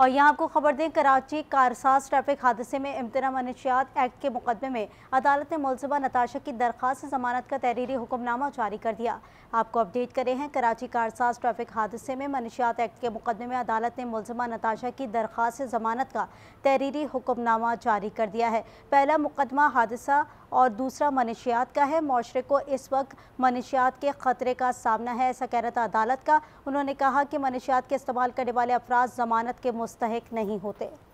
और यहाँ आपको खबर दें कराची कारसाज ट्रैफिक हादसे में इम्तना मनशियात एक्ट के मुकदमे में अदालत ने मुलजबा नताशा की दरख्वास्त जमानत का तहरीरी हुक्मनामा जारी कर दिया आपको अपडेट करें हैं कराची कारसाज ट्रैफिक हादसे में मनशियात एक्ट के मुकदमे में अदालत ने मुलजमा नताशा की दरख्वास्त जमानत का तहरीरी हुक्मनामा जारी कर दिया है पहला मुकदमा हादसा और दूसरा मनशियात का है माशरे को इस वक्त मनशियात के ख़तरे का सामना है ऐसा रहा था अदालत का उन्होंने कहा कि मनशियात के इस्तेमाल करने वाले अफराज ज़मानत के मुस्तक नहीं होते